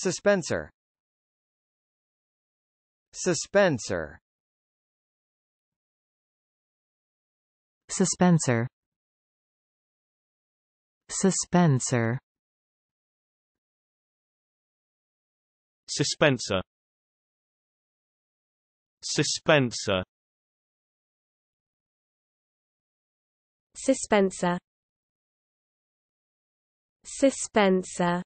Suspensor Suspensor Suspensor Suspensor Suspensor Suspensor Suspensor Suspensor